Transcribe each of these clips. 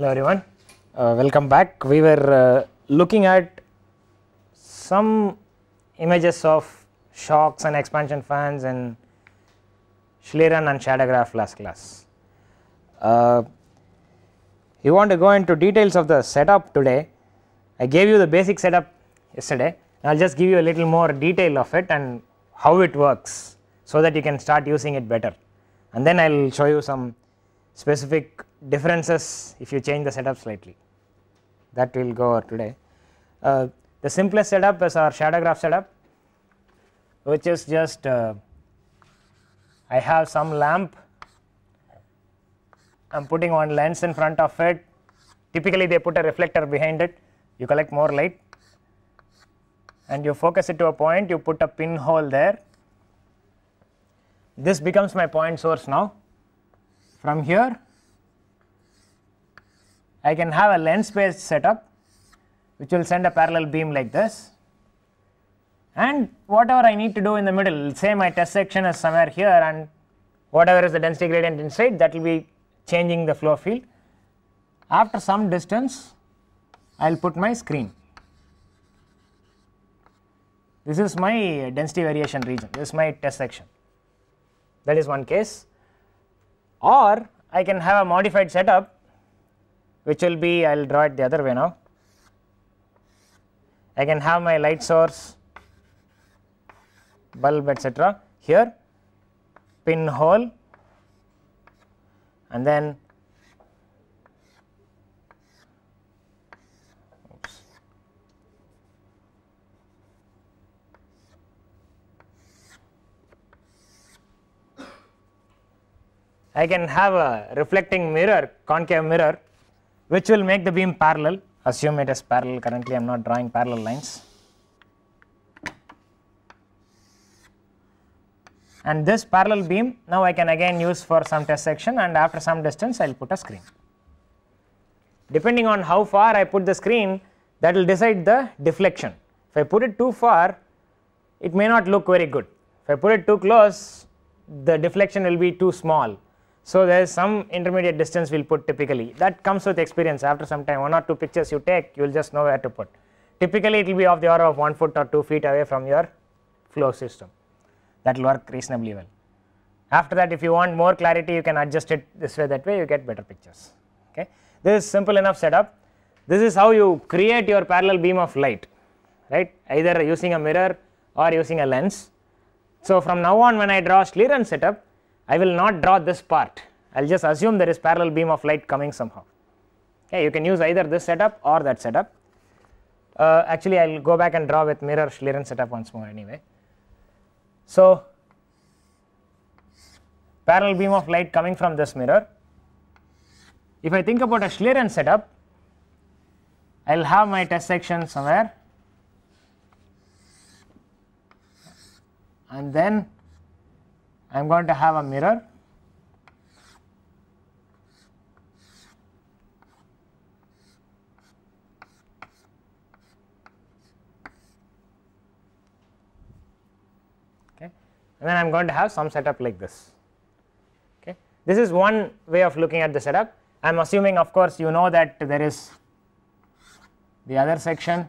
Hello everyone, uh, welcome back. We were uh, looking at some images of shocks and expansion fans and Schlieren and Shadowgraph last class. Uh, you want to go into details of the setup today. I gave you the basic setup yesterday. I will just give you a little more detail of it and how it works so that you can start using it better and then I will show you some specific differences if you change the setup slightly that we will go over today. Uh, the simplest setup is our shadow graph setup which is just uh, I have some lamp I am putting one lens in front of it typically they put a reflector behind it you collect more light and you focus it to a point you put a pinhole there this becomes my point source now from here I can have a lens based setup which will send a parallel beam like this and whatever I need to do in the middle say my test section is somewhere here and whatever is the density gradient inside that will be changing the flow field. After some distance I will put my screen. This is my density variation region, this is my test section that is one case or I can have a modified setup which will be I will draw it the other way now. I can have my light source, bulb etc. here, pinhole and then I can have a reflecting mirror concave mirror which will make the beam parallel assume it is parallel currently I am not drawing parallel lines. And this parallel beam now I can again use for some test section and after some distance I will put a screen. Depending on how far I put the screen that will decide the deflection. If I put it too far it may not look very good. If I put it too close the deflection will be too small so, there is some intermediate distance we will put typically that comes with experience after some time one or two pictures you take you will just know where to put. Typically it will be of the order of 1 foot or 2 feet away from your flow system that will work reasonably well. After that if you want more clarity you can adjust it this way that way you get better pictures. Okay. This is simple enough setup. This is how you create your parallel beam of light right either using a mirror or using a lens. So, from now on when I draw Schlieren setup I will not draw this part, I will just assume there is parallel beam of light coming somehow. Okay, you can use either this setup or that setup. Uh, actually, I will go back and draw with mirror Schlieren setup once more anyway. So, parallel beam of light coming from this mirror. If I think about a Schlieren setup, I will have my test section somewhere and then I am going to have a mirror okay. and then I am going to have some setup like this. Okay. This is one way of looking at the setup. I am assuming of course you know that there is the other section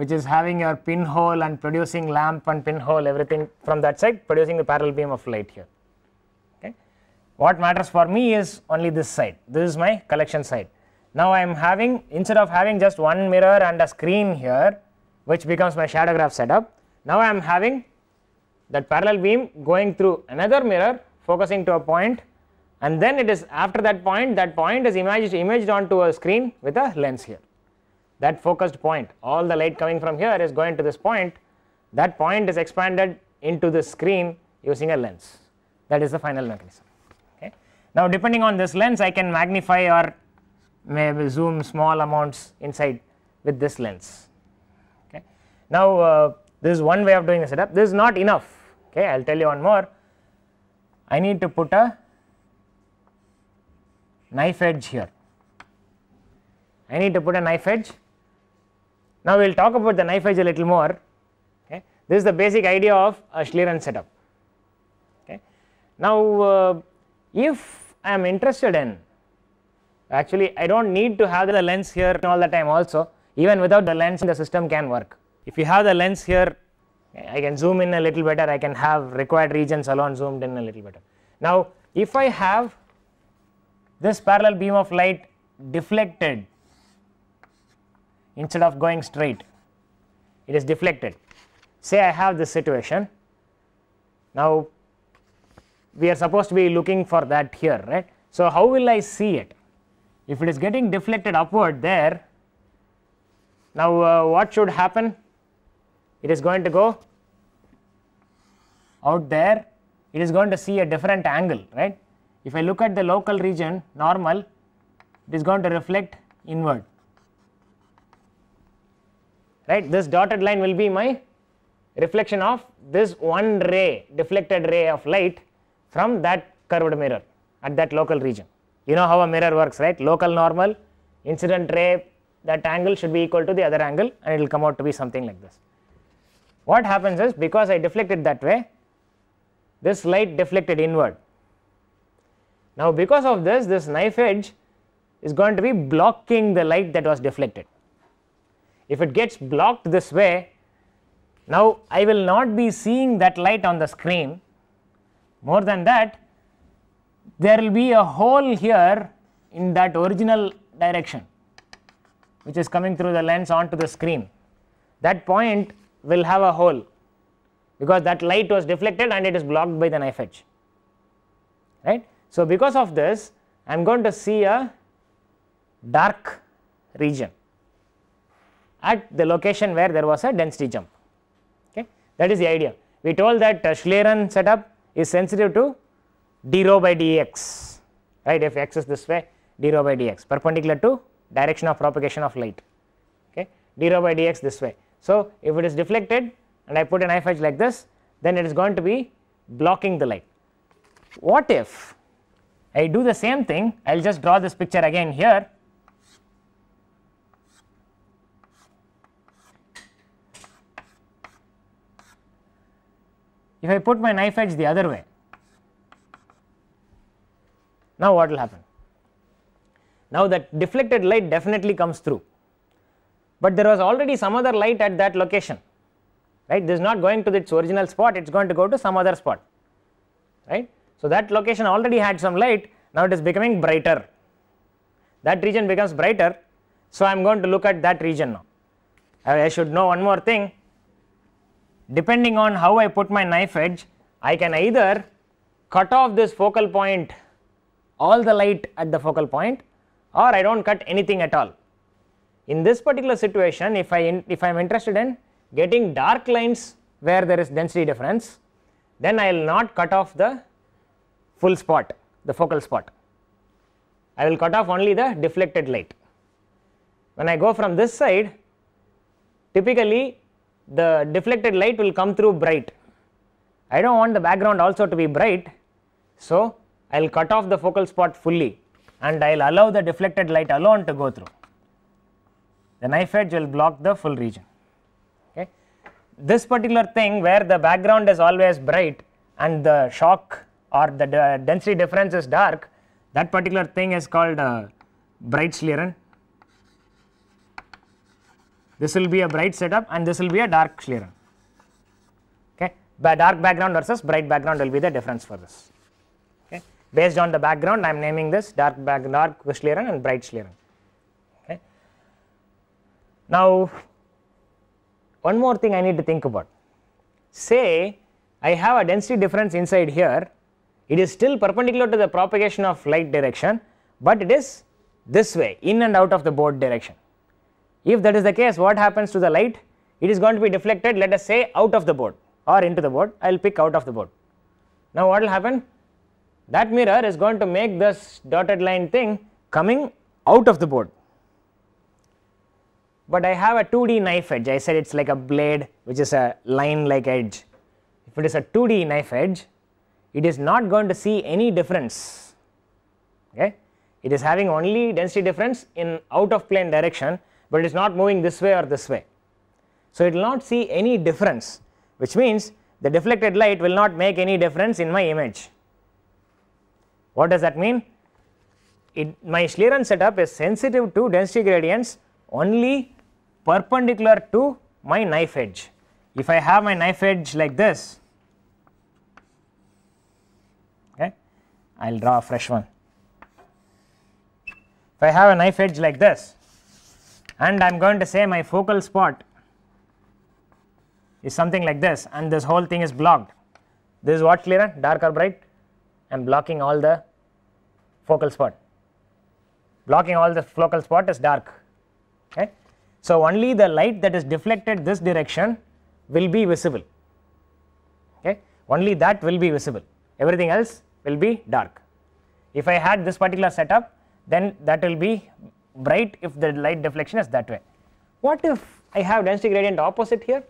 which is having your pinhole and producing lamp and pinhole everything from that side producing the parallel beam of light here. Okay. What matters for me is only this side, this is my collection side. Now, I am having instead of having just one mirror and a screen here which becomes my shadow graph setup, now I am having that parallel beam going through another mirror focusing to a point and then it is after that point that point is imaged imaged onto a screen with a lens here that focused point all the light coming from here is going to this point that point is expanded into the screen using a lens that is the final mechanism. Okay. Now depending on this lens I can magnify or maybe zoom small amounts inside with this lens. Okay. Now uh, this is one way of doing the setup this is not enough okay I will tell you one more I need to put a knife edge here I need to put a knife edge now we will talk about the knife edge a little more. Okay. This is the basic idea of a Schlieren setup. Okay. Now uh, if I am interested in actually I do not need to have the lens here all the time also even without the lens the system can work. If you have the lens here I can zoom in a little better I can have required regions alone zoomed in a little better. Now if I have this parallel beam of light deflected instead of going straight it is deflected. Say I have this situation now we are supposed to be looking for that here right. So, how will I see it if it is getting deflected upward there now uh, what should happen it is going to go out there it is going to see a different angle right if I look at the local region normal it is going to reflect inward right this dotted line will be my reflection of this one ray deflected ray of light from that curved mirror at that local region you know how a mirror works right local normal incident ray that angle should be equal to the other angle and it will come out to be something like this what happens is because i deflected that way this light deflected inward now because of this this knife edge is going to be blocking the light that was deflected if it gets blocked this way, now I will not be seeing that light on the screen. More than that, there will be a hole here in that original direction which is coming through the lens onto the screen. That point will have a hole because that light was deflected and it is blocked by the knife edge. Right? So, because of this I am going to see a dark region at the location where there was a density jump. Okay. That is the idea. We told that uh, Schlieren setup is sensitive to d rho by dx, right? If x is this way, d rho by dx perpendicular to direction of propagation of light, okay? d rho by dx this way. So, if it is deflected and I put an knife edge like this, then it is going to be blocking the light. What if I do the same thing, I will just draw this picture again here If I put my knife edge the other way, now what will happen? Now that deflected light definitely comes through, but there was already some other light at that location, right? This is not going to its original spot, it is going to go to some other spot, right? So, that location already had some light, now it is becoming brighter. That region becomes brighter, so I am going to look at that region now. I should know one more thing depending on how I put my knife edge, I can either cut off this focal point, all the light at the focal point or I do not cut anything at all. In this particular situation, if I, in, if I am interested in getting dark lines where there is density difference, then I will not cut off the full spot, the focal spot. I will cut off only the deflected light. When I go from this side, typically the deflected light will come through bright. I do not want the background also to be bright. So, I will cut off the focal spot fully and I will allow the deflected light alone to go through. The knife edge will block the full region. Okay. This particular thing where the background is always bright and the shock or the density difference is dark, that particular thing is called uh, bright Breitschlieren this will be a bright setup and this will be a dark Schlieren. Okay, by dark background versus bright background will be the difference for this. Okay, based on the background, I am naming this dark back dark Schlieren and bright Schlieren. Okay. Now, one more thing I need to think about. Say I have a density difference inside here. It is still perpendicular to the propagation of light direction, but it is this way in and out of the board direction. If that is the case what happens to the light? It is going to be deflected let us say out of the board or into the board I will pick out of the board. Now what will happen? That mirror is going to make this dotted line thing coming out of the board. But I have a 2D knife edge I said it is like a blade which is a line like edge. If it is a 2D knife edge it is not going to see any difference okay. It is having only density difference in out of plane direction but it is not moving this way or this way. So, it will not see any difference which means the deflected light will not make any difference in my image. What does that mean? It, my Schlieren setup is sensitive to density gradients only perpendicular to my knife edge. If I have my knife edge like this, okay, I will draw a fresh one. If I have a knife edge like this, and I am going to say my focal spot is something like this and this whole thing is blocked. This is what clearer dark or bright I am blocking all the focal spot blocking all the focal spot is dark okay. So, only the light that is deflected this direction will be visible okay only that will be visible everything else will be dark. If I had this particular setup then that will be bright if the light deflection is that way. What if I have density gradient opposite here,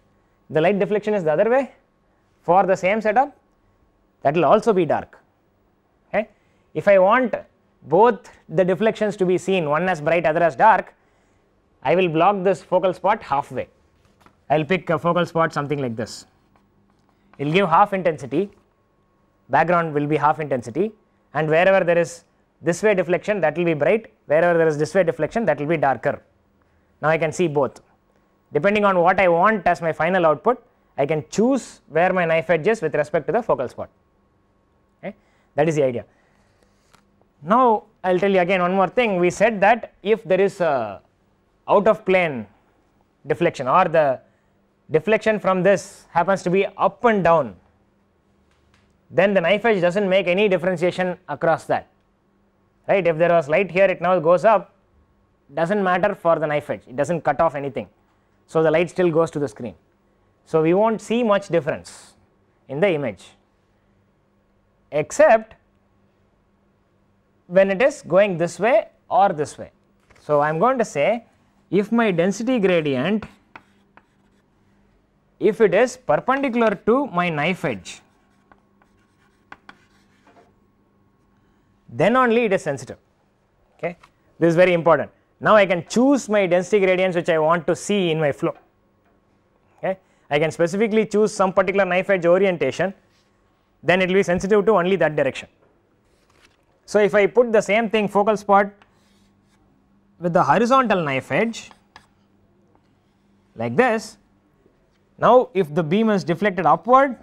the light deflection is the other way for the same setup that will also be dark. Okay. If I want both the deflections to be seen one as bright other as dark, I will block this focal spot halfway. I will pick a focal spot something like this. It will give half intensity, background will be half intensity and wherever there is this way deflection that will be bright, wherever there is this way deflection that will be darker. Now I can see both. Depending on what I want as my final output, I can choose where my knife edge is with respect to the focal spot. Okay? That is the idea. Now I will tell you again one more thing, we said that if there is a out of plane deflection or the deflection from this happens to be up and down, then the knife edge does not make any differentiation across that right. If there was light here it now goes up does not matter for the knife edge it does not cut off anything. So, the light still goes to the screen. So, we will not see much difference in the image except when it is going this way or this way. So, I am going to say if my density gradient if it is perpendicular to my knife edge then only it is sensitive okay this is very important now i can choose my density gradients which i want to see in my flow okay i can specifically choose some particular knife edge orientation then it will be sensitive to only that direction so if i put the same thing focal spot with the horizontal knife edge like this now if the beam is deflected upward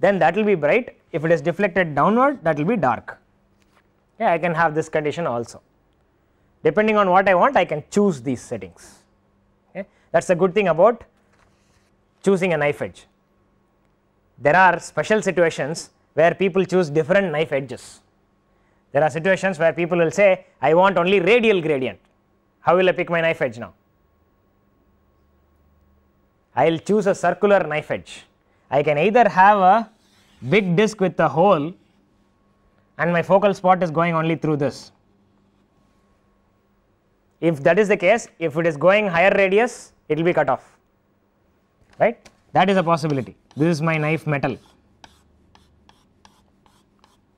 then that will be bright if it is deflected downward that will be dark yeah, I can have this condition also. Depending on what I want, I can choose these settings. Okay. That is the good thing about choosing a knife edge. There are special situations where people choose different knife edges. There are situations where people will say, I want only radial gradient. How will I pick my knife edge now? I will choose a circular knife edge. I can either have a big disc with a hole and my focal spot is going only through this. If that is the case, if it is going higher radius, it will be cut off, right? That is a possibility. This is my knife metal.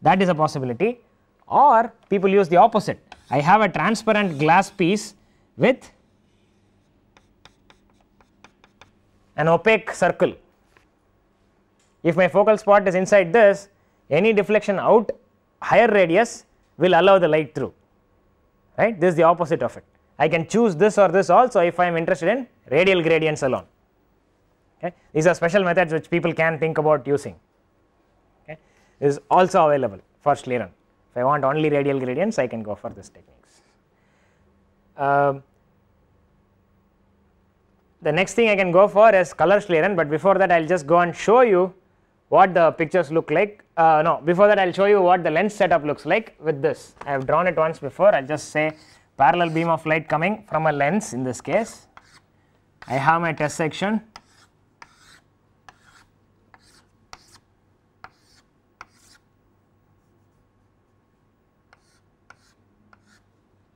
That is a possibility, or people use the opposite. I have a transparent glass piece with an opaque circle. If my focal spot is inside this, any deflection out higher radius will allow the light through right this is the opposite of it I can choose this or this also if I am interested in radial gradients alone okay. these are special methods which people can think about using okay. is also available for Schlieren if I want only radial gradients I can go for this techniques. Um, the next thing I can go for is color Schlieren but before that I will just go and show you what the pictures look like uh, no before that I'll show you what the lens setup looks like with this I have drawn it once before I'll just say parallel beam of light coming from a lens in this case I have my test section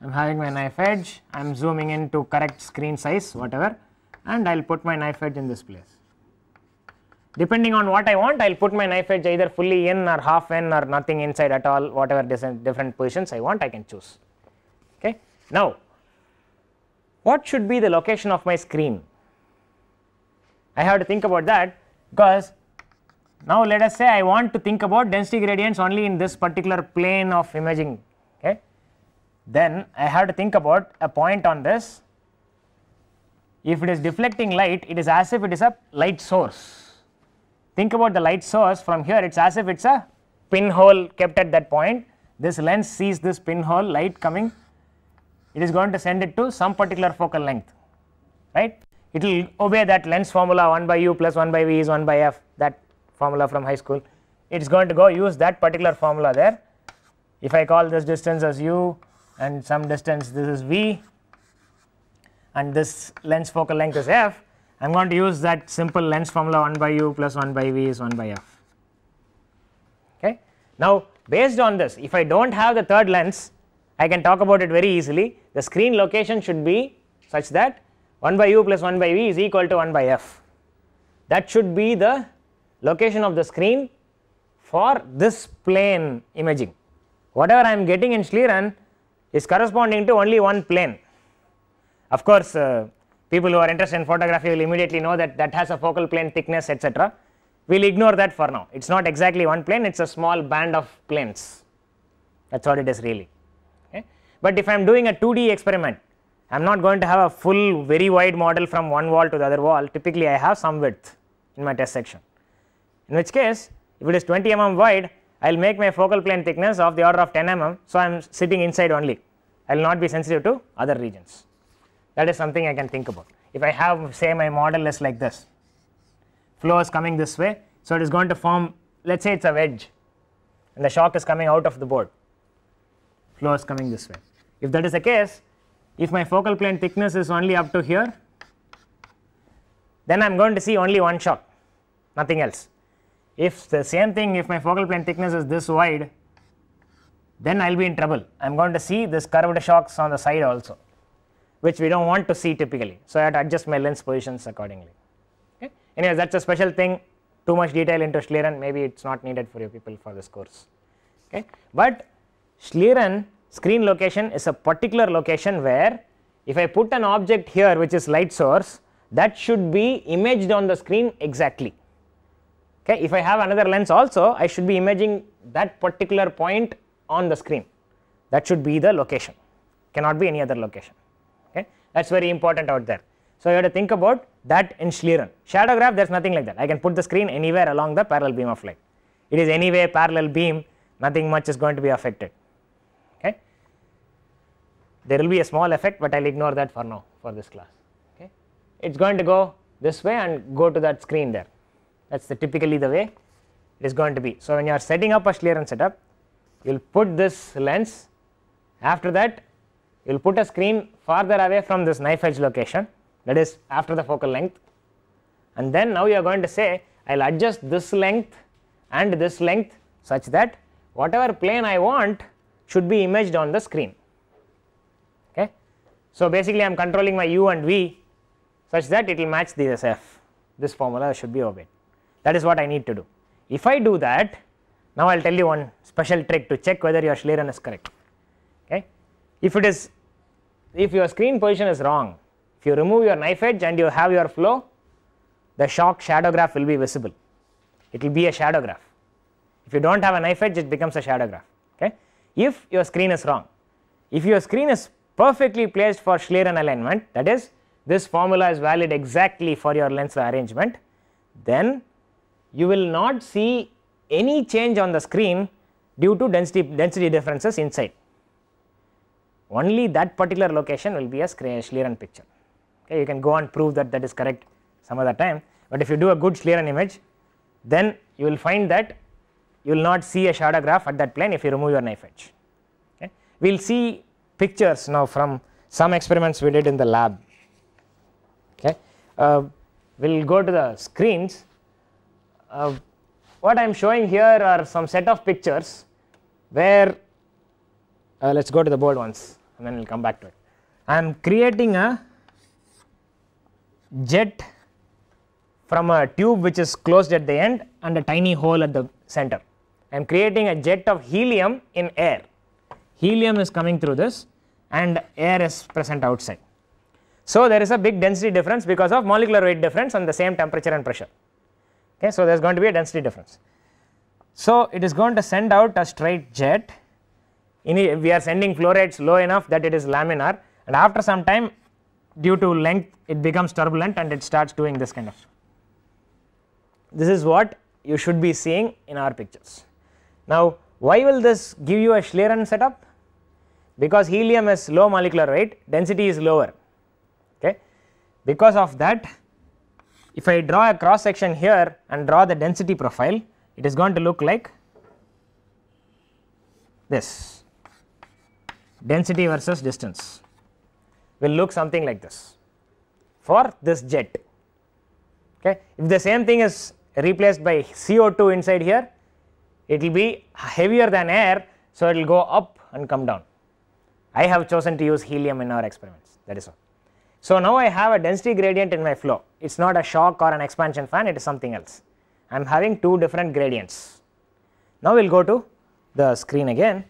I'm having my knife edge I'm zooming in to correct screen size whatever and I'll put my knife edge in this place Depending on what I want, I will put my knife edge either fully in or half in or nothing inside at all, whatever different positions I want, I can choose. Okay. Now, what should be the location of my screen? I have to think about that because now let us say I want to think about density gradients only in this particular plane of imaging. Okay. Then I have to think about a point on this. If it is deflecting light, it is as if it is a light source think about the light source from here it is as if it is a pinhole kept at that point. This lens sees this pinhole light coming, it is going to send it to some particular focal length, right. It will obey that lens formula 1 by u plus 1 by v is 1 by f that formula from high school. It is going to go use that particular formula there. If I call this distance as u and some distance this is v and this lens focal length is f, I am going to use that simple lens formula 1 by u plus 1 by v is 1 by f. Okay. Now, based on this if I do not have the third lens I can talk about it very easily the screen location should be such that 1 by u plus 1 by v is equal to 1 by f that should be the location of the screen for this plane imaging whatever I am getting in Schlieren is corresponding to only one plane of course uh, people who are interested in photography will immediately know that that has a focal plane thickness etc. We will ignore that for now, it is not exactly one plane, it is a small band of planes that is what it is really. Okay. But if I am doing a 2D experiment, I am not going to have a full very wide model from one wall to the other wall, typically I have some width in my test section. In which case, if it is 20 mm wide, I will make my focal plane thickness of the order of 10 mm, so I am sitting inside only, I will not be sensitive to other regions. That is something I can think about. If I have, say, my model is like this, flow is coming this way, so it is going to form, let us say it is a wedge and the shock is coming out of the board, flow is coming this way. If that is the case, if my focal plane thickness is only up to here, then I am going to see only one shock, nothing else. If the same thing, if my focal plane thickness is this wide, then I will be in trouble. I am going to see this curved shocks on the side also which we don't want to see typically. So, I had to adjust my lens positions accordingly. Okay. Anyways, that is a special thing too much detail into Schlieren maybe it is not needed for you people for this course. Okay. But Schlieren screen location is a particular location where if I put an object here which is light source that should be imaged on the screen exactly. Okay. If I have another lens also I should be imaging that particular point on the screen that should be the location cannot be any other location. That's very important out there. So you have to think about that in Schlieren. Shadow graph, there's nothing like that. I can put the screen anywhere along the parallel beam of light. It is anyway parallel beam, nothing much is going to be affected. Okay. There will be a small effect, but I'll ignore that for now for this class. Okay. It's going to go this way and go to that screen there. That's the typically the way it is going to be. So when you are setting up a Schlieren setup, you will put this lens. After that, you will put a screen farther away from this knife edge location that is after the focal length and then now you are going to say I will adjust this length and this length such that whatever plane I want should be imaged on the screen. Okay. So, basically I am controlling my u and v such that it will match this f this formula should be obeyed that is what I need to do. If I do that now I will tell you one special trick to check whether your Schlieren is correct. Okay. If it is if your screen position is wrong, if you remove your knife edge and you have your flow, the shock shadow graph will be visible. It will be a shadow graph. If you do not have a knife edge, it becomes a shadow graph. Okay? If your screen is wrong, if your screen is perfectly placed for Schlieren alignment, that is, this formula is valid exactly for your lens arrangement, then you will not see any change on the screen due to density, density differences inside only that particular location will be a Schlieren picture. Okay, you can go and prove that that is correct some other time, but if you do a good Schlieren image, then you will find that you will not see a shadow graph at that plane if you remove your knife edge. Okay. We will see pictures now from some experiments we did in the lab. Okay. Uh, we will go to the screens. Uh, what I am showing here are some set of pictures where uh, let us go to the bold ones and then we will come back to it. I am creating a jet from a tube which is closed at the end and a tiny hole at the center. I am creating a jet of helium in air. Helium is coming through this and air is present outside. So, there is a big density difference because of molecular weight difference and the same temperature and pressure. Okay, so, there is going to be a density difference. So, it is going to send out a straight jet in, we are sending flow rates low enough that it is laminar and after some time due to length it becomes turbulent and it starts doing this kind of this is what you should be seeing in our pictures now why will this give you a schlieren setup because helium is low molecular weight density is lower okay because of that if i draw a cross section here and draw the density profile it is going to look like this density versus distance will look something like this for this jet. Okay. If the same thing is replaced by CO2 inside here, it will be heavier than air, so it will go up and come down. I have chosen to use helium in our experiments, that is all. So, now I have a density gradient in my flow, it is not a shock or an expansion fan, it is something else. I am having two different gradients. Now, we will go to the screen again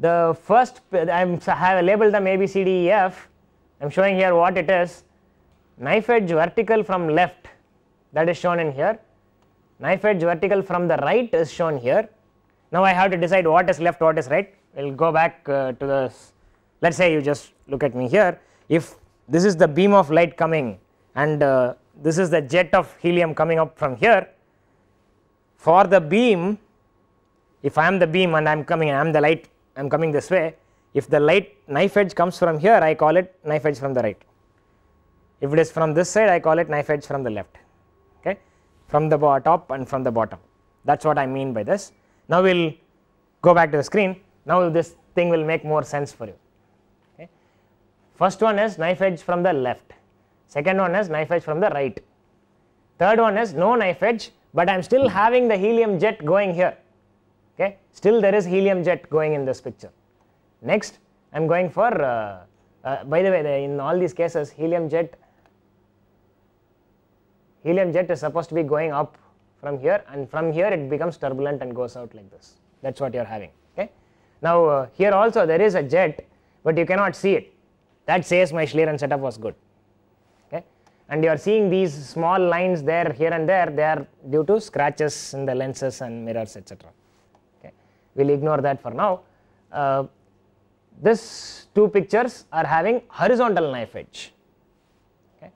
the first I have labeled them A B C D E F. I am showing here what it is. Knife edge vertical from left that is shown in here. Knife edge vertical from the right is shown here. Now I have to decide what is left, what is right. We'll go back uh, to the. Let's say you just look at me here. If this is the beam of light coming and uh, this is the jet of helium coming up from here. For the beam, if I am the beam and I am coming I am the light I am coming this way if the light knife edge comes from here I call it knife edge from the right if it is from this side I call it knife edge from the left okay from the top and from the bottom that is what I mean by this. Now we will go back to the screen now this thing will make more sense for you okay. First one is knife edge from the left second one is knife edge from the right third one is no knife edge but I am still having the helium jet going here okay still there is helium jet going in this picture next i am going for uh, uh, by the way the, in all these cases helium jet helium jet is supposed to be going up from here and from here it becomes turbulent and goes out like this that is what you are having okay. Now uh, here also there is a jet but you cannot see it that says my Schlieren setup was good and you are seeing these small lines there here and there they are due to scratches in the lenses and mirrors etc we will ignore that for now. Uh, this two pictures are having horizontal knife edge. Okay.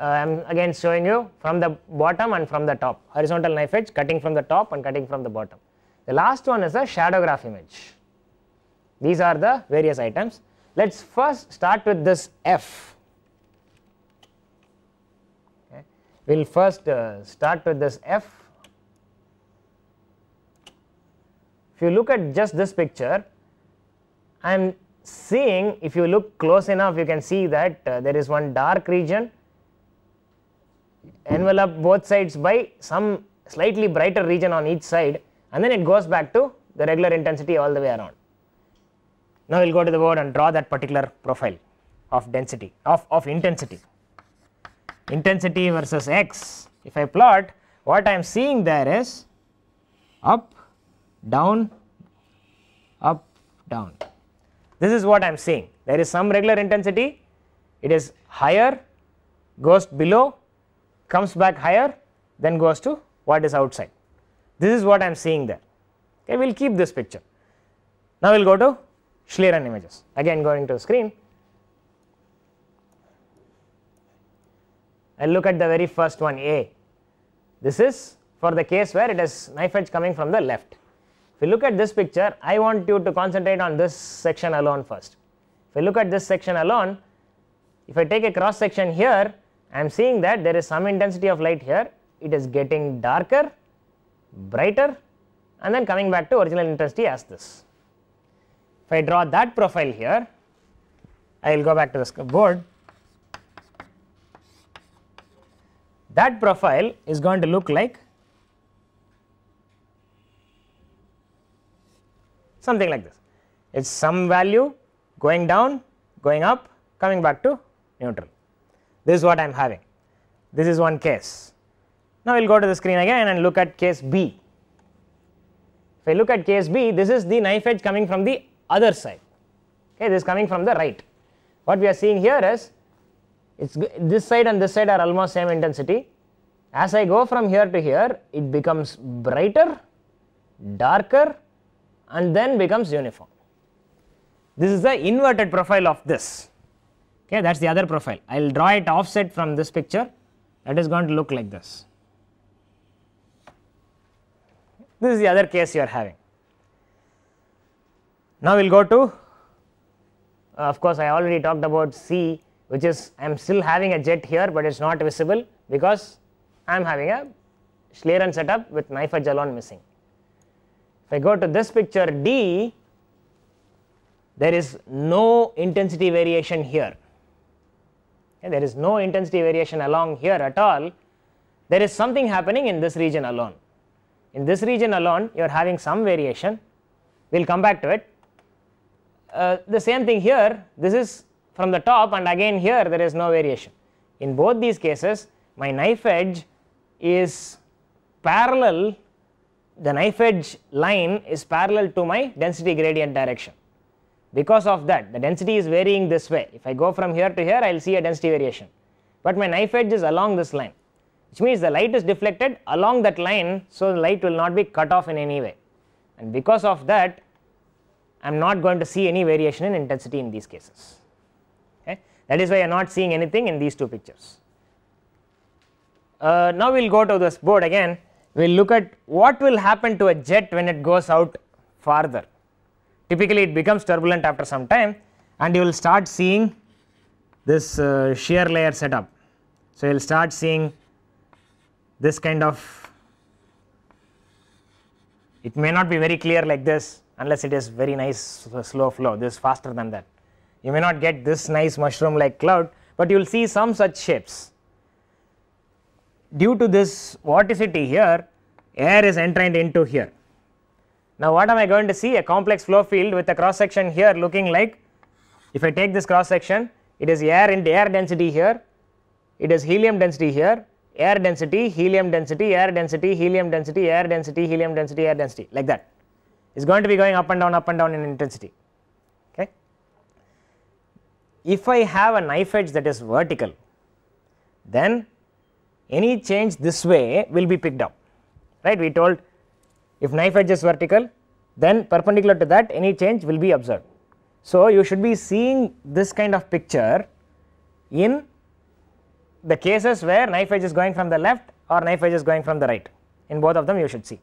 Uh, I am again showing you from the bottom and from the top horizontal knife edge cutting from the top and cutting from the bottom. The last one is a shadowgraph image. These are the various items. Let us first start with this F. Okay. We will first uh, start with this F If you look at just this picture, I am seeing if you look close enough you can see that uh, there is one dark region enveloped both sides by some slightly brighter region on each side and then it goes back to the regular intensity all the way around. Now, we will go to the board and draw that particular profile of density of, of intensity. Intensity versus x if I plot what I am seeing there is up down, up, down. This is what I am saying. There is some regular intensity, it is higher, goes below, comes back higher, then goes to what is outside. This is what I am seeing there. Okay, we will keep this picture. Now, we will go to Schlieren images. Again going to the screen. I look at the very first one A. This is for the case where it is knife edge coming from the left you look at this picture, I want you to concentrate on this section alone first. If you look at this section alone, if I take a cross section here, I am seeing that there is some intensity of light here, it is getting darker, brighter and then coming back to original intensity as this. If I draw that profile here, I will go back to the board. That profile is going to look like something like this. It is some value going down, going up, coming back to neutral. This is what I am having. This is one case. Now, we will go to the screen again and look at case B. If I look at case B, this is the knife edge coming from the other side. Okay, this is coming from the right. What we are seeing here is it's this side and this side are almost same intensity. As I go from here to here, it becomes brighter, darker, and then becomes uniform. This is the inverted profile of this, okay, that is the other profile. I will draw it offset from this picture that is going to look like this. This is the other case you are having. Now, we will go to uh, of course, I already talked about C which is I am still having a jet here, but it is not visible because I am having a Schlieren setup with edge alone missing. I go to this picture D, there is no intensity variation here. there is no intensity variation along here at all. There is something happening in this region alone. In this region alone, you are having some variation. We will come back to it. Uh, the same thing here, this is from the top and again here there is no variation. In both these cases, my knife edge is parallel the knife edge line is parallel to my density gradient direction. Because of that the density is varying this way. If I go from here to here I will see a density variation, but my knife edge is along this line which means the light is deflected along that line. So, the light will not be cut off in any way and because of that I am not going to see any variation in intensity in these cases. Okay. That is why you are not seeing anything in these two pictures. Uh, now, we will go to this board again we will look at what will happen to a jet when it goes out farther. Typically it becomes turbulent after some time and you will start seeing this uh, shear layer setup. So, you will start seeing this kind of it may not be very clear like this unless it is very nice slow flow this is faster than that. You may not get this nice mushroom like cloud, but you will see some such shapes due to this vorticity here air is entrained into here. Now what am I going to see a complex flow field with a cross section here looking like if I take this cross section it is air in air density here it is helium density here air density helium density air density helium density air density helium density air density like that is going to be going up and down up and down in intensity okay if i have a knife edge that is vertical then any change this way will be picked up right we told if knife edge is vertical then perpendicular to that any change will be observed so you should be seeing this kind of picture in the cases where knife edge is going from the left or knife edge is going from the right in both of them you should see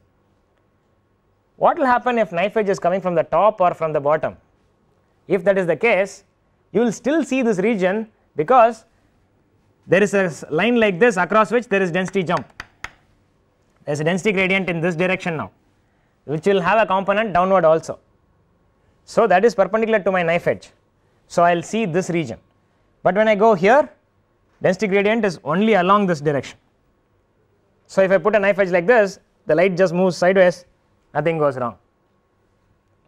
what will happen if knife edge is coming from the top or from the bottom if that is the case you will still see this region because there is a line like this across which there is density jump. There is a density gradient in this direction now which will have a component downward also. So, that is perpendicular to my knife edge. So, I will see this region, but when I go here density gradient is only along this direction. So, if I put a knife edge like this the light just moves sideways nothing goes wrong.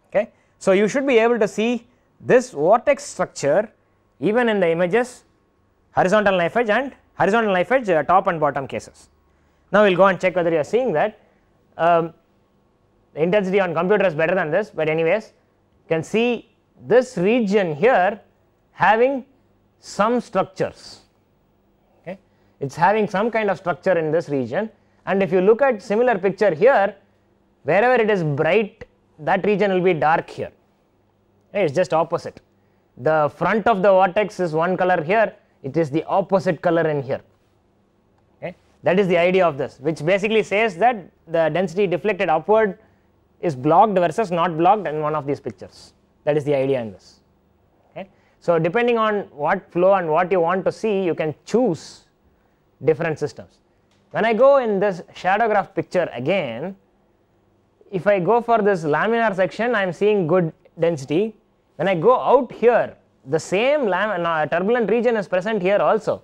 Okay. So, you should be able to see this vortex structure even in the images horizontal knife edge and horizontal knife edge uh, top and bottom cases. Now, we will go and check whether you are seeing that um, the intensity on computer is better than this, but anyways you can see this region here having some structures, okay. it is having some kind of structure in this region and if you look at similar picture here wherever it is bright that region will be dark here, it is just opposite. The front of the vortex is one color here it is the opposite color in here. Okay? That is the idea of this which basically says that the density deflected upward is blocked versus not blocked in one of these pictures that is the idea in this. Okay? So, depending on what flow and what you want to see you can choose different systems. When I go in this shadow graph picture again if I go for this laminar section I am seeing good density when I go out here the same turbulent region is present here also.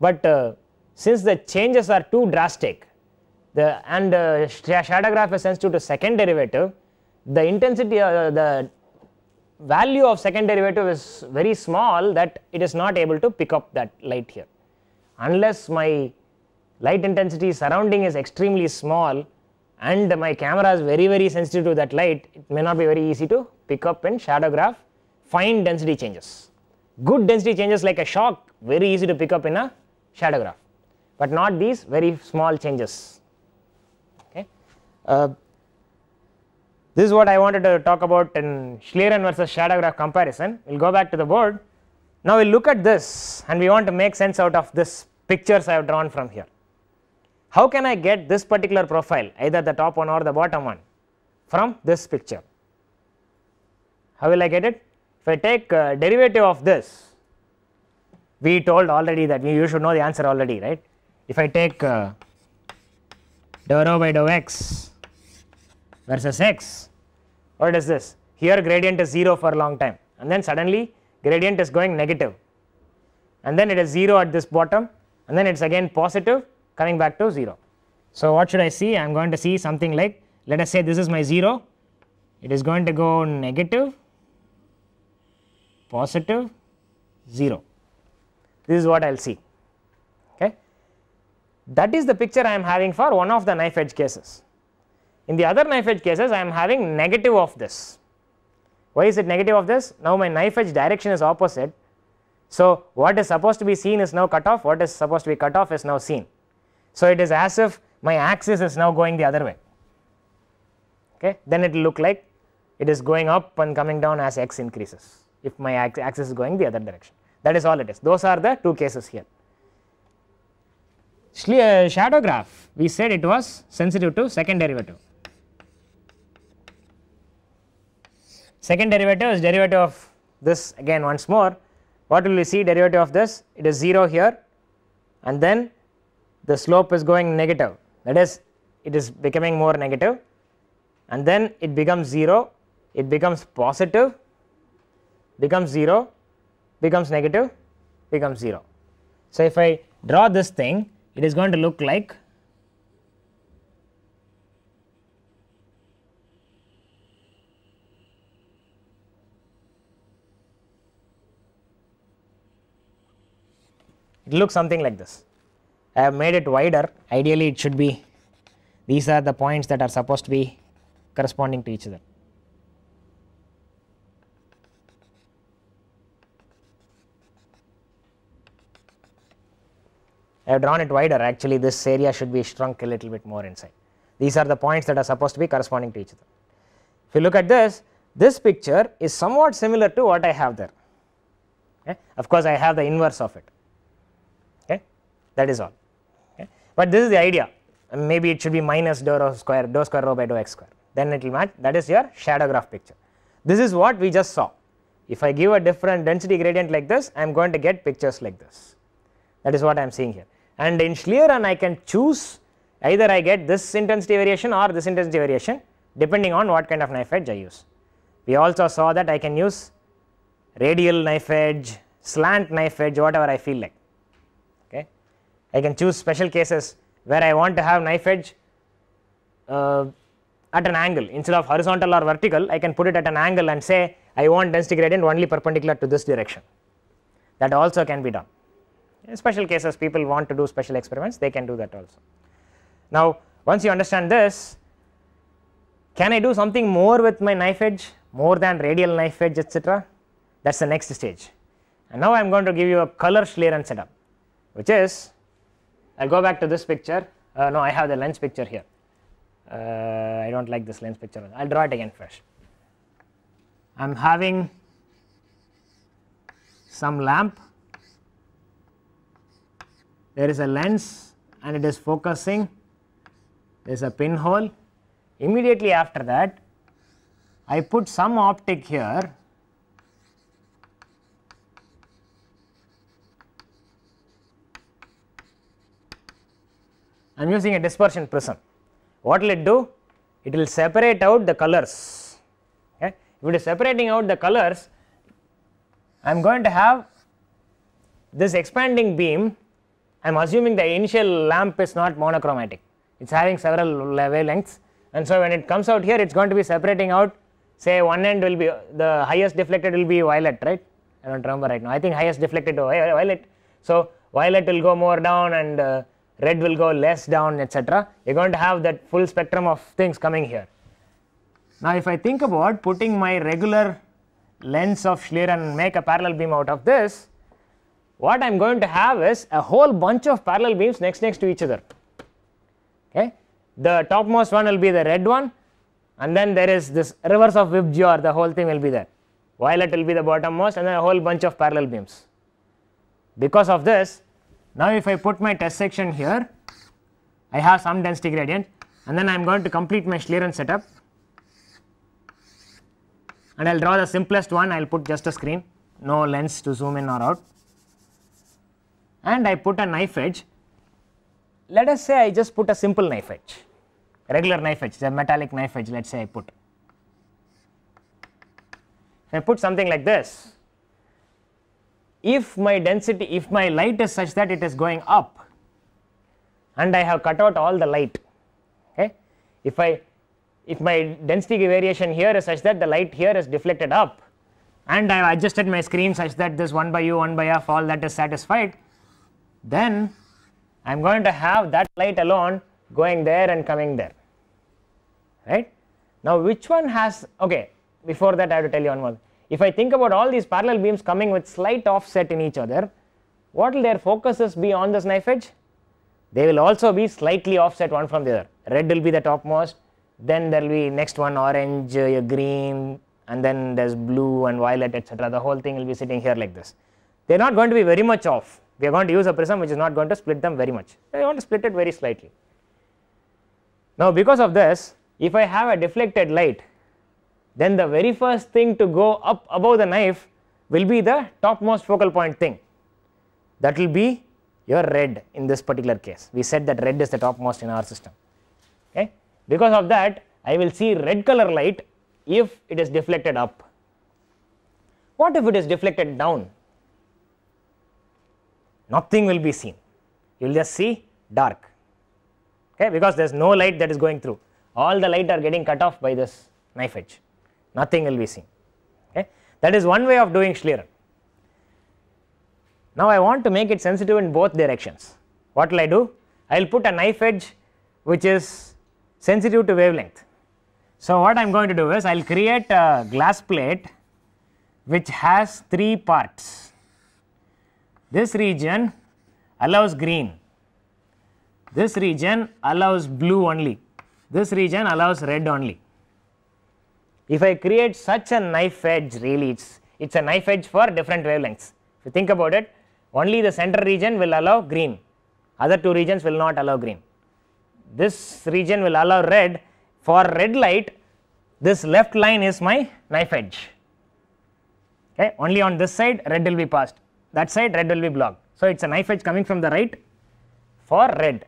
But uh, since the changes are too drastic the, and uh, shadow graph is sensitive to second derivative, the intensity, uh, the value of second derivative is very small that it is not able to pick up that light here. Unless my light intensity surrounding is extremely small and my camera is very very sensitive to that light, it may not be very easy to pick up in shadow graph fine density changes. Good density changes like a shock very easy to pick up in a shadow graph, but not these very small changes. Okay. Uh, this is what I wanted to talk about in Schlieren versus shadow graph comparison. We will go back to the board. Now, we will look at this and we want to make sense out of this pictures I have drawn from here. How can I get this particular profile either the top one or the bottom one from this picture? How will I get it? I take uh, derivative of this, we told already that we, you should know the answer already, right. If I take uh, dou rho by dou x versus x, what is this? Here gradient is 0 for a long time and then suddenly gradient is going negative and then it is 0 at this bottom and then it is again positive coming back to 0. So, what should I see? I am going to see something like let us say this is my 0, it is going to go negative positive 0. This is what I will see. Okay. That is the picture I am having for one of the knife edge cases. In the other knife edge cases, I am having negative of this. Why is it negative of this? Now, my knife edge direction is opposite. So, what is supposed to be seen is now cut off, what is supposed to be cut off is now seen. So, it is as if my axis is now going the other way. Okay. Then it will look like it is going up and coming down as x increases if my axis is going the other direction. That is all it is. Those are the two cases here. Uh, shadow graph, we said it was sensitive to second derivative. Second derivative is derivative of this again once more. What will we see derivative of this? It is 0 here and then the slope is going negative that is it is becoming more negative and then it becomes 0, it becomes positive becomes 0 becomes negative becomes 0. So, if I draw this thing it is going to look like it looks something like this. I have made it wider ideally it should be these are the points that are supposed to be corresponding to each other. I have drawn it wider actually this area should be shrunk a little bit more inside. These are the points that are supposed to be corresponding to each other. If you look at this, this picture is somewhat similar to what I have there. Okay. Of course, I have the inverse of it. Okay. That is all. Okay. But this is the idea. Maybe it should be minus dou rho square dou square rho by dou x square. Then it will match. That is your shadow graph picture. This is what we just saw. If I give a different density gradient like this, I am going to get pictures like this. That is what I am seeing here and in Schlieren I can choose either I get this intensity variation or this intensity variation depending on what kind of knife edge I use. We also saw that I can use radial knife edge, slant knife edge whatever I feel like. Okay. I can choose special cases where I want to have knife edge uh, at an angle instead of horizontal or vertical I can put it at an angle and say I want density gradient only perpendicular to this direction that also can be done. In special cases people want to do special experiments they can do that also. Now once you understand this can I do something more with my knife edge more than radial knife edge etc that is the next stage. And now I am going to give you a color Schlieren setup which is I will go back to this picture uh, no I have the lens picture here uh, I do not like this lens picture I will draw it again fresh. I am having some lamp there is a lens and it is focusing, there is a pinhole. Immediately after that, I put some optic here I am using a dispersion prism. What will it do? It will separate out the colors. Okay? If it is separating out the colors, I am going to have this expanding beam I am assuming the initial lamp is not monochromatic, it is having several wavelengths and so when it comes out here it is going to be separating out say one end will be the highest deflected will be violet right I do not remember right now I think highest deflected oh, violet. So, violet will go more down and uh, red will go less down etc. You are going to have that full spectrum of things coming here. Now, if I think about putting my regular lens of Schlieren and make a parallel beam out of this what I am going to have is a whole bunch of parallel beams next next to each other. Okay, the topmost one will be the red one, and then there is this reverse of WebGR, the whole thing will be there. Violet will be the bottommost, and then a whole bunch of parallel beams. Because of this, now if I put my test section here, I have some density gradient, and then I am going to complete my Schlieren setup. And I will draw the simplest one, I will put just a screen, no lens to zoom in or out and I put a knife edge. Let us say I just put a simple knife edge, regular knife edge, the metallic knife edge, let us say I put. If I put something like this, if my density, if my light is such that it is going up and I have cut out all the light, okay? if I if my density variation here is such that the light here is deflected up and I have adjusted my screen such that this 1 by u 1 by f all that is satisfied then I am going to have that light alone going there and coming there right. Now, which one has okay before that I have to tell you one more if I think about all these parallel beams coming with slight offset in each other what will their focuses be on this knife edge they will also be slightly offset one from the other red will be the topmost then there will be next one orange uh, green and then there is blue and violet etc the whole thing will be sitting here like this they are not going to be very much off we are going to use a prism which is not going to split them very much. We want to split it very slightly. Now, because of this, if I have a deflected light, then the very first thing to go up above the knife will be the topmost focal point thing. That will be your red in this particular case. We said that red is the topmost in our system. Okay? Because of that, I will see red color light if it is deflected up. What if it is deflected down? nothing will be seen you will just see dark okay because there is no light that is going through all the light are getting cut off by this knife edge nothing will be seen okay that is one way of doing schlieren now i want to make it sensitive in both directions what will i do i will put a knife edge which is sensitive to wavelength so what i am going to do is i will create a glass plate which has three parts this region allows green, this region allows blue only, this region allows red only. If I create such a knife edge really it is it's a knife edge for different wavelengths. If you think about it only the center region will allow green, other two regions will not allow green. This region will allow red for red light this left line is my knife edge okay only on this side red will be passed that side red will be blocked. So, it is a knife edge coming from the right for red,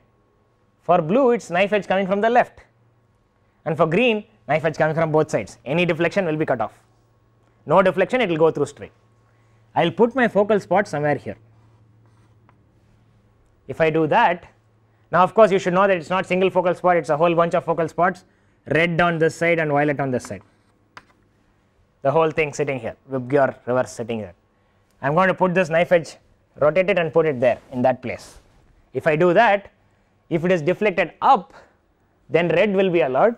for blue it is knife edge coming from the left and for green knife edge coming from both sides any deflection will be cut off. No deflection it will go through straight. I will put my focal spot somewhere here. If I do that now of course you should know that it is not single focal spot it is a whole bunch of focal spots red on this side and violet on this side the whole thing sitting here your reverse sitting here. I am going to put this knife edge rotate it and put it there in that place. If I do that if it is deflected up then red will be allowed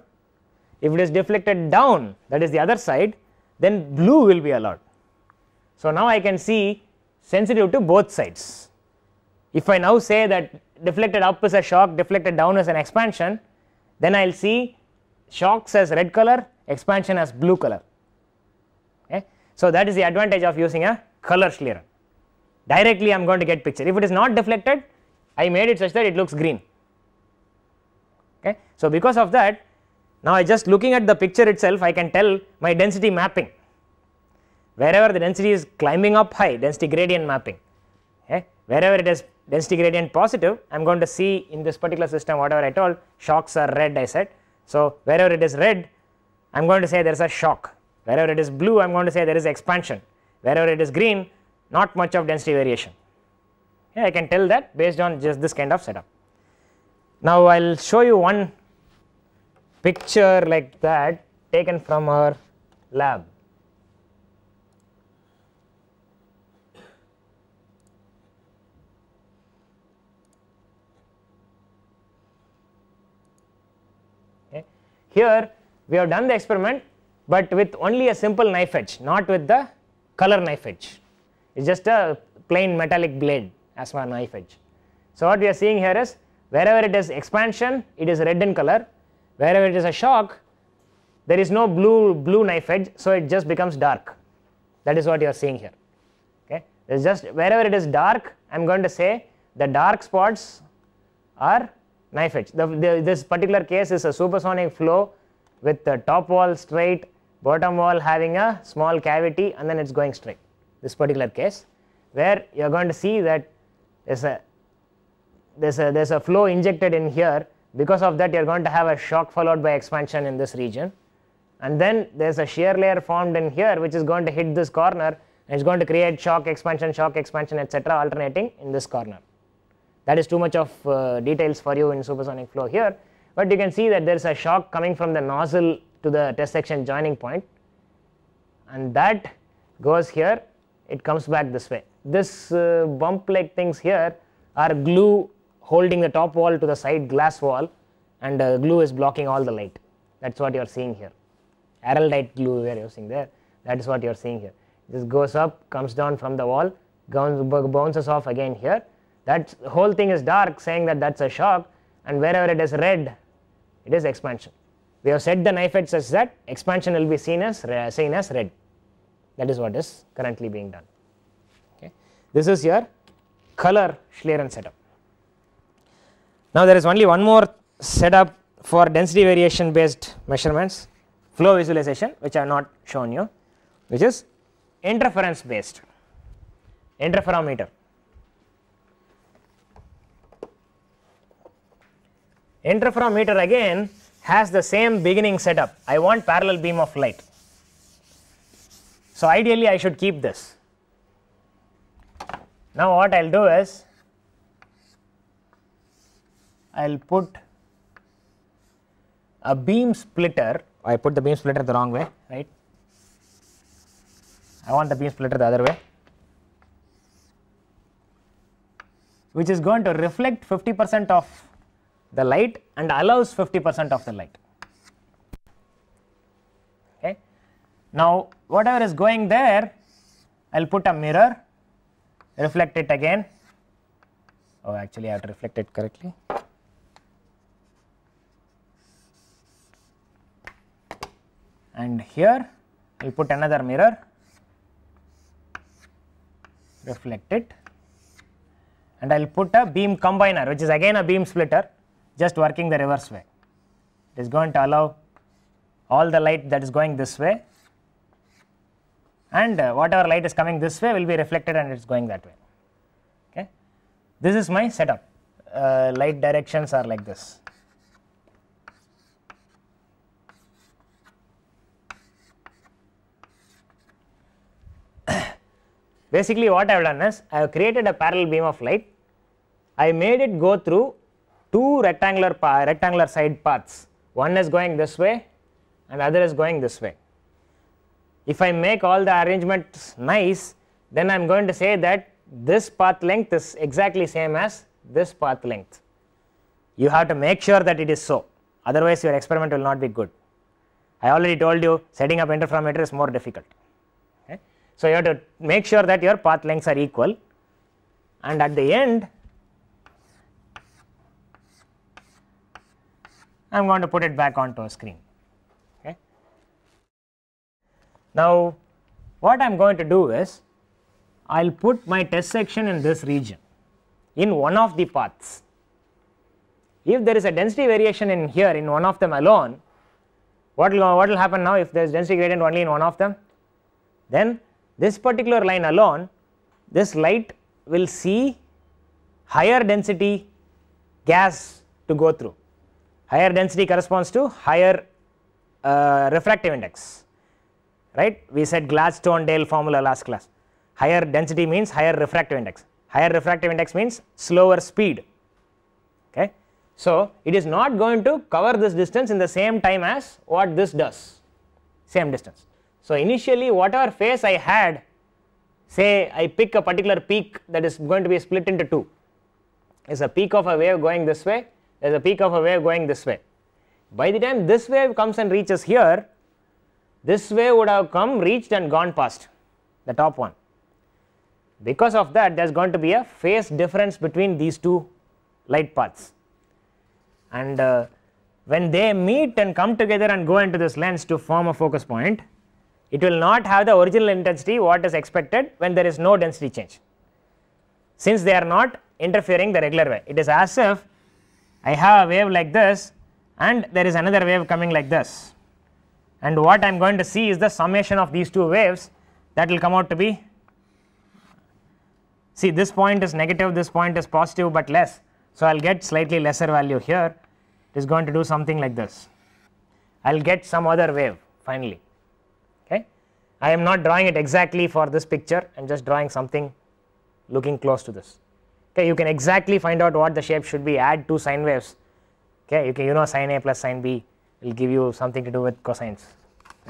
if it is deflected down that is the other side then blue will be allowed. So, now I can see sensitive to both sides. If I now say that deflected up is a shock deflected down is an expansion then I will see shocks as red color expansion as blue color. Okay. So, that is the advantage of using a colors clearer. Directly I am going to get picture. If it is not deflected, I made it such that it looks green. Okay. So, because of that now I just looking at the picture itself I can tell my density mapping wherever the density is climbing up high density gradient mapping okay. wherever it is density gradient positive I am going to see in this particular system whatever I told shocks are red I said. So, wherever it is red I am going to say there is a shock wherever it is blue I am going to say there is expansion wherever it is green not much of density variation. Yeah, I can tell that based on just this kind of setup. Now I will show you one picture like that taken from our lab. Okay. Here we have done the experiment, but with only a simple knife edge not with the color knife edge. It's just a plain metallic blade as my knife edge. So what we are seeing here is wherever it is expansion, it is red in color. Wherever it is a shock, there is no blue blue knife edge, so it just becomes dark. That is what you are seeing here. Okay, it's just wherever it is dark, I'm going to say the dark spots are knife edge. The, the, this particular case is a supersonic flow with the top wall straight bottom wall having a small cavity and then it is going straight this particular case where you are going to see that there is a there is a there is a flow injected in here because of that you are going to have a shock followed by expansion in this region and then there is a shear layer formed in here which is going to hit this corner and it is going to create shock expansion shock expansion etc alternating in this corner. That is too much of uh, details for you in supersonic flow here, but you can see that there is a shock coming from the nozzle to the test section joining point and that goes here it comes back this way. This uh, bump like things here are glue holding the top wall to the side glass wall and uh, glue is blocking all the light that is what you are seeing here. Araldite glue we are using there that is what you are seeing here. This goes up comes down from the wall bounces off again here that whole thing is dark saying that that is a shock and wherever it is red it is expansion we have set the knife edge such that expansion will be seen as seen as red that is what is currently being done okay this is your color Schlieren setup now there is only one more setup for density variation based measurements flow visualization which I have not shown you which is interference based interferometer interferometer again has the same beginning setup. I want parallel beam of light. So, ideally I should keep this. Now, what I will do is I will put a beam splitter, oh, I put the beam splitter the wrong way, right. I want the beam splitter the other way, which is going to reflect 50 percent of the light and allows 50 percent of the light. Okay. Now, whatever is going there, I will put a mirror, reflect it again. Oh, actually, I have to reflect it correctly. And here, we put another mirror, reflect it, and I will put a beam combiner, which is again a beam splitter just working the reverse way. It is going to allow all the light that is going this way and uh, whatever light is coming this way will be reflected and it is going that way. Okay. This is my setup, uh, light directions are like this. Basically what I have done is I have created a parallel beam of light, I made it go through two rectangular, rectangular side paths. One is going this way and other is going this way. If I make all the arrangements nice, then I am going to say that this path length is exactly same as this path length. You have to make sure that it is so, otherwise your experiment will not be good. I already told you setting up interferometer is more difficult. Okay. So, you have to make sure that your path lengths are equal and at the end I am going to put it back onto a screen. Okay. Now, what I am going to do is, I will put my test section in this region in one of the paths. If there is a density variation in here in one of them alone, what will, what will happen now if there is density gradient only in one of them? Then this particular line alone, this light will see higher density gas to go through higher density corresponds to higher uh, refractive index right we said Gladstone-Dale formula last class higher density means higher refractive index higher refractive index means slower speed okay so it is not going to cover this distance in the same time as what this does same distance so initially whatever phase I had say I pick a particular peak that is going to be split into two is a peak of a wave going this way there is a peak of a wave going this way. By the time this wave comes and reaches here, this wave would have come, reached and gone past the top one. Because of that, there is going to be a phase difference between these two light paths. And uh, when they meet and come together and go into this lens to form a focus point, it will not have the original intensity what is expected when there is no density change. Since they are not interfering the regular way, it is as if I have a wave like this and there is another wave coming like this and what I am going to see is the summation of these two waves that will come out to be see this point is negative this point is positive but less so I will get slightly lesser value here it is going to do something like this I will get some other wave finally okay I am not drawing it exactly for this picture I am just drawing something looking close to this okay you can exactly find out what the shape should be add two sine waves okay you can you know sine a plus sine b will give you something to do with cosines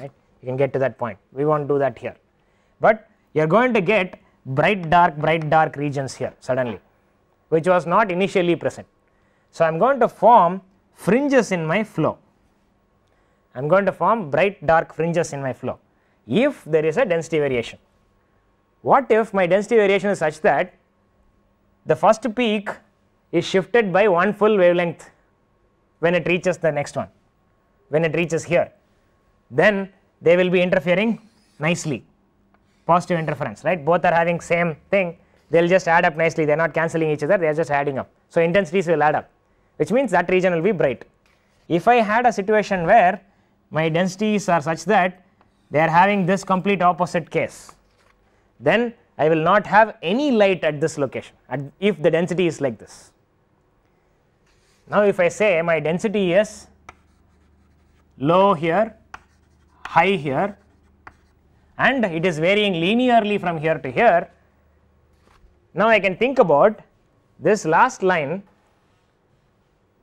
right you can get to that point we won't do that here but you are going to get bright dark bright dark regions here suddenly which was not initially present so i'm going to form fringes in my flow i'm going to form bright dark fringes in my flow if there is a density variation what if my density variation is such that the first peak is shifted by one full wavelength when it reaches the next one, when it reaches here. Then they will be interfering nicely, positive interference, right? Both are having same thing, they will just add up nicely, they are not cancelling each other, they are just adding up. So, intensities will add up, which means that region will be bright. If I had a situation where my densities are such that they are having this complete opposite case, then I will not have any light at this location at if the density is like this. Now, if I say my density is low here, high here and it is varying linearly from here to here. Now, I can think about this last line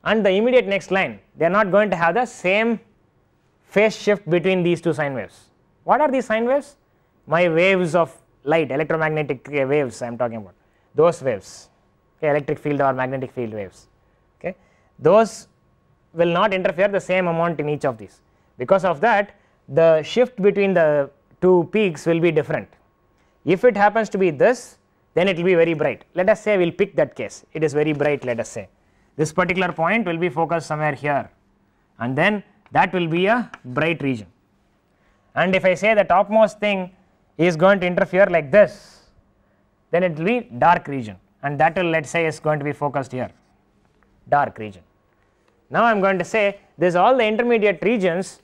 and the immediate next line, they are not going to have the same phase shift between these two sine waves. What are these sine waves? My waves of light electromagnetic waves I am talking about those waves okay, electric field or magnetic field waves okay those will not interfere the same amount in each of these because of that the shift between the two peaks will be different if it happens to be this then it will be very bright let us say we will pick that case it is very bright let us say this particular point will be focused somewhere here and then that will be a bright region and if I say the topmost thing is going to interfere like this, then it will be dark region and that will let us say is going to be focused here, dark region. Now, I am going to say this all the intermediate regions,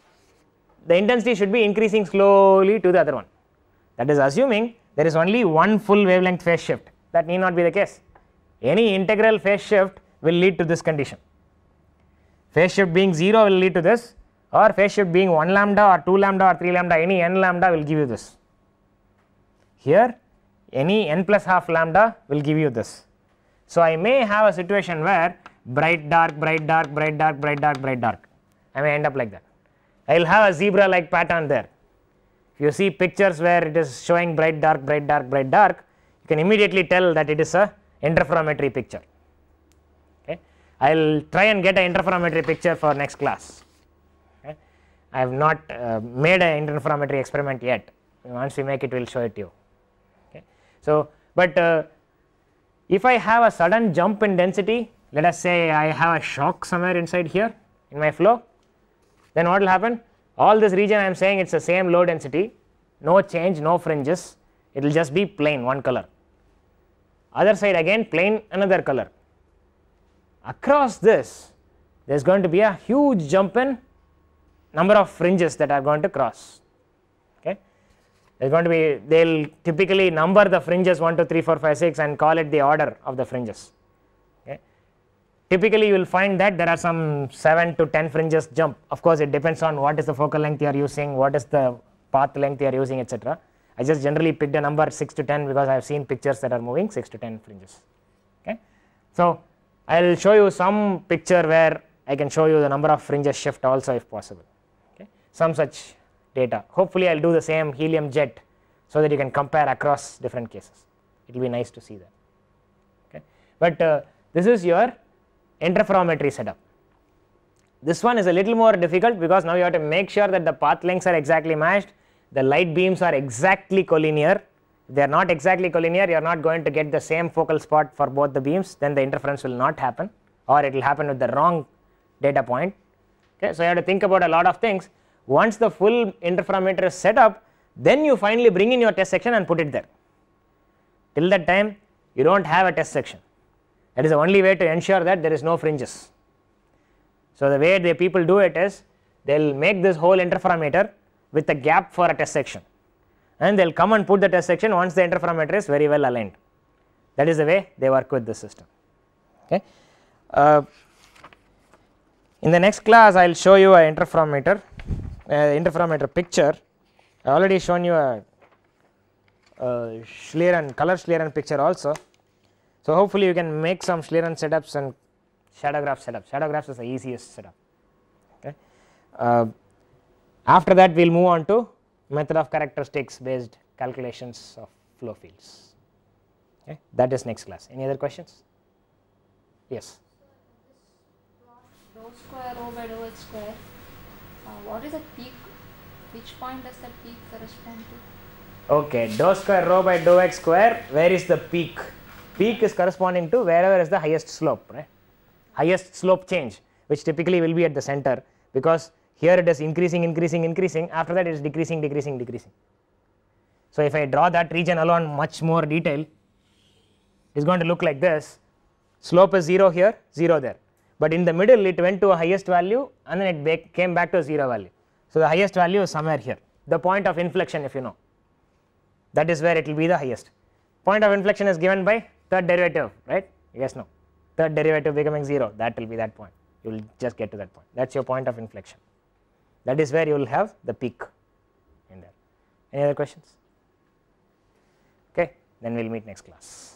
the intensity should be increasing slowly to the other one. That is assuming there is only one full wavelength phase shift, that need not be the case. Any integral phase shift will lead to this condition. Phase shift being 0 will lead to this or phase shift being 1 lambda or 2 lambda or 3 lambda any n lambda will give you this. Here any n plus half lambda will give you this. So, I may have a situation where bright dark bright dark bright dark bright dark bright dark I may end up like that. I will have a zebra like pattern there. If you see pictures where it is showing bright dark bright dark bright dark you can immediately tell that it is a interferometry picture. Okay. I will try and get an interferometry picture for next class. Okay. I have not uh, made an interferometry experiment yet once we make it we will show it to you. So, but uh, if I have a sudden jump in density, let us say I have a shock somewhere inside here in my flow, then what will happen? All this region I am saying it is the same low density, no change, no fringes, it will just be plain one color. Other side again plain another color. Across this, there is going to be a huge jump in number of fringes that are going to cross. They're going to be, they'll typically number the fringes 1, 2, 3, 4, 5, 6 and call it the order of the fringes. Okay. Typically, you will find that there are some 7 to 10 fringes jump. Of course, it depends on what is the focal length you are using, what is the path length you are using, etc. I just generally picked a number 6 to 10 because I have seen pictures that are moving 6 to 10 fringes. Okay. So, I will show you some picture where I can show you the number of fringes shift also if possible, okay. some such data. Hopefully, I'll do the same helium jet so that you can compare across different cases. It will be nice to see that. Okay, but uh, this is your interferometry setup. This one is a little more difficult because now you have to make sure that the path lengths are exactly matched, the light beams are exactly collinear. If they are not exactly collinear, you are not going to get the same focal spot for both the beams, then the interference will not happen or it will happen with the wrong data point. Okay, so you have to think about a lot of things once the full interferometer is set up, then you finally bring in your test section and put it there. Till that time, you do not have a test section. That is the only way to ensure that there is no fringes. So, the way the people do it is they will make this whole interferometer with a gap for a test section and they will come and put the test section once the interferometer is very well aligned. That is the way they work with the system. Okay. Uh, in the next class, I will show you an interferometer. Uh, interferometer picture I already shown you a uh, uh Schlieren color Schlieren picture also. So hopefully you can make some Schlieren setups and shadow graph setup. Shadow graphs is the easiest setup. Okay. Uh, after that we will move on to method of characteristics based calculations of flow fields. Okay. That is next class. Any other questions? Yes. Rho square rho by rho square uh, what is the peak? Which point does that peak correspond to? Okay, dou square rho by dou x square, where is the peak? Peak is corresponding to wherever is the highest slope, right? Highest slope change, which typically will be at the center because here it is increasing, increasing, increasing, after that it is decreasing, decreasing, decreasing. So, if I draw that region along much more detail, it is going to look like this slope is 0 here, 0 there but in the middle it went to a highest value and then it came back to a 0 value. So, the highest value is somewhere here the point of inflection if you know that is where it will be the highest. Point of inflection is given by third derivative right yes no third derivative becoming 0 that will be that point you will just get to that point that is your point of inflection that is where you will have the peak in there. Any other questions? Okay then we will meet next class.